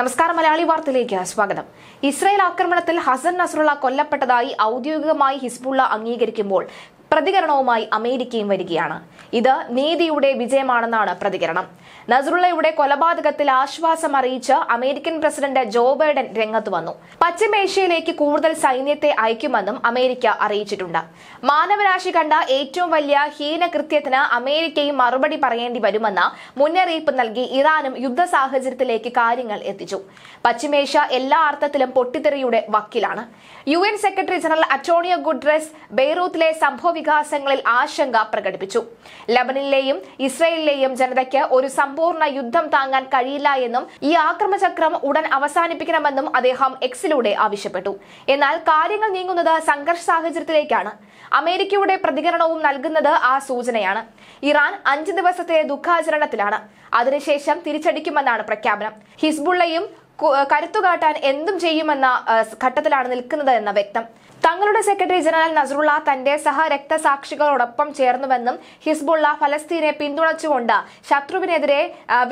നമസ്കാരം മലയാളി വാർത്തയിലേക്ക് സ്വാഗതം ഇസ്രായേൽ ആക്രമണത്തിൽ ഹസൻ നസറുള്ള കൊല്ലപ്പെട്ടതായി ഔദ്യോഗികമായി ഹിസ്ബുള്ള അംഗീകരിക്കുമ്പോൾ പ്രതികരണവുമായി അമേരിക്കയും വരികയാണ് ഇത് നീതിയുടെ വിജയമാണെന്നാണ് പ്രതികരണം നസറുള്ളയുടെ കൊലപാതകത്തിൽ ആശ്വാസം അറിയിച്ച് അമേരിക്കൻ പ്രസിഡന്റ് ജോ ബൈഡൻ രംഗത്ത് വന്നു പശ്ചിമേഷ്യയിലേക്ക് കൂടുതൽ സൈന്യത്തെ അയക്കുമെന്നും അമേരിക്ക അറിയിച്ചിട്ടുണ്ട് മാനവരാശി കണ്ട ഏറ്റവും വലിയ ഹീനകൃത്യത്തിന് അമേരിക്കയും മറുപടി പറയേണ്ടി വരുമെന്ന മുന്നറിയിപ്പ് നൽകി ഇറാനും യുദ്ധ സാഹചര്യത്തിലേക്ക് കാര്യങ്ങൾ എത്തിച്ചു പശ്ചിമേഷ്യ എല്ലാ അർത്ഥത്തിലും പൊട്ടിത്തെറിയുടെ വക്കിലാണ് യു സെക്രട്ടറി ജനറൽ അറ്റോണിയോ ഗുഡ്രസ് ബെയ്റൂത്തിലെ സംഭവ വികാസങ്ങളിൽ ആശങ്ക പ്രകടിപ്പിച്ചു ലബനിലെയും ഇസ്രയേലിലെയും ജനതയ്ക്ക് ഒരു സമ്പൂർണ്ണ യുദ്ധം താങ്ങാൻ കഴിയില്ല എന്നും ഈ ആക്രമചക്രം ഉടൻ അവസാനിപ്പിക്കണമെന്നും അദ്ദേഹം എക്സിലൂടെ ആവശ്യപ്പെട്ടു എന്നാൽ കാര്യങ്ങൾ നീങ്ങുന്നത് സംഘർഷ സാഹചര്യത്തിലേക്കാണ് അമേരിക്കയുടെ പ്രതികരണവും നൽകുന്നത് ആ സൂചനയാണ് ഇറാൻ അഞ്ച് ദിവസത്തെ ദുഃഖാചരണത്തിലാണ് അതിനുശേഷം തിരിച്ചടിക്കുമെന്നാണ് പ്രഖ്യാപനം ഹിസ്ബുള്ളയും കരുത്തുകാട്ടാൻ എന്തും ചെയ്യുമെന്ന ഘട്ടത്തിലാണ് നിൽക്കുന്നത് എന്ന വ്യക്തം തങ്ങളുടെ സെക്രട്ടറി ജനറൽ നസറുള്ള തന്റെ രക്തസാക്ഷികളോടൊപ്പം ചേർന്നുവെന്നും ഹിസ്ബുള്ള ഫലസ്തീനെ പിന്തുണച്ചുകൊണ്ട് ശത്രുവിനെതിരെ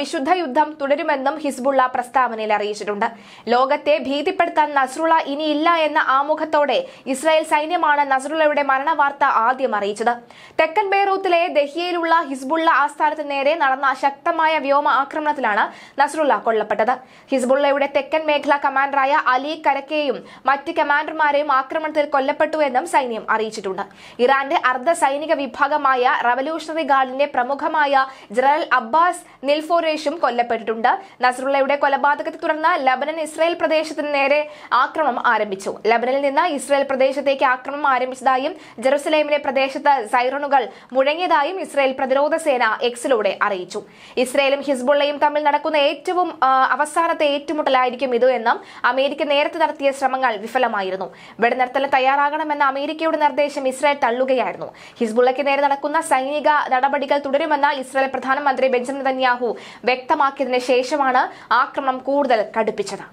വിശുദ്ധ യുദ്ധം തുടരുമെന്നും ഹിസ്ബുള്ള പ്രസ്താവനയിൽ അറിയിച്ചിട്ടുണ്ട് ലോകത്തെ ഭീതിപ്പെടുത്താൻ നസറുള്ള ഇനിയില്ല എന്ന ആമുഖത്തോടെ ഇസ്രായേൽ സൈന്യമാണ് നസറുള്ളയുടെ മരണവാർത്ത ആദ്യം അറിയിച്ചത് തെക്കൻ ബെയ്റൂത്തിലെ ദഹിയയിലുള്ള ഹിസ്ബുള്ള ആസ്ഥാനത്ത് നേരെ നടന്ന ശക്തമായ വ്യോമ ആക്രമണത്തിലാണ് നസറുള്ള കൊല്ലപ്പെട്ടത് ഹിസ്ബുള്ളയുടെ തെക്കൻ മേഖലാ കമാൻഡറായ അലി കരക്കെയും മറ്റ് കമാൻഡർമാരെയും ആക്രമണത്തിൽ ആക്രമണത്തിൽ കൊല്ലപ്പെട്ടു എന്നും സൈന്യം അറിയിച്ചിട്ടുണ്ട് ഇറാന്റെ അർദ്ധ സൈനിക വിഭാഗമായ റവല്യൂഷണറി ഗാർഡിന്റെ പ്രമുഖമായ ജനറൽ അബ്ബാസ് നിൽഫോറേഷും കൊല്ലപ്പെട്ടിട്ടുണ്ട് നസറുള്ളയുടെ കൊലപാതകത്തെ തുടർന്ന് ലബനൻ ഇസ്രായേൽ പ്രദേശത്തിന് നേരെ ആക്രമണം ആരംഭിച്ചു ലബനനിൽ നിന്ന് ഇസ്രായേൽ പ്രദേശത്തേക്ക് ആക്രമണം ആരംഭിച്ചതായും ജെറുസലേമിലെ പ്രദേശത്ത് സൈറണുകൾ മുഴങ്ങിയതായും ഇസ്രായേൽ പ്രതിരോധ സേന എക്സിലൂടെ അറിയിച്ചു ഇസ്രായേലും ഹിസ്ബുള്ളയും തമ്മിൽ നടക്കുന്ന ഏറ്റവും അവസാനത്തെ ഏറ്റുമുട്ടലായിരിക്കും ഇത് എന്നും അമേരിക്ക നേരത്തെ നടത്തിയ ശ്രമങ്ങൾ വിഫലമായിരുന്നു വെടിനിർത്തൽ തയ്യാറാകണമെന്ന അമേരിക്കയുടെ നിർദ്ദേശം ഇസ്രായേൽ തള്ളുകയായിരുന്നു ഹിസ്ബുള്ളയ്ക്ക് നേരെ നടക്കുന്ന സൈനിക നടപടികൾ തുടരുമെന്ന് ഇസ്രായേൽ പ്രധാനമന്ത്രി ബെഞ്ചമിൻ നെതന്യാഹു വ്യക്തമാക്കിയതിനു ശേഷമാണ് ആക്രമണം കൂടുതൽ കടുപ്പിച്ചത്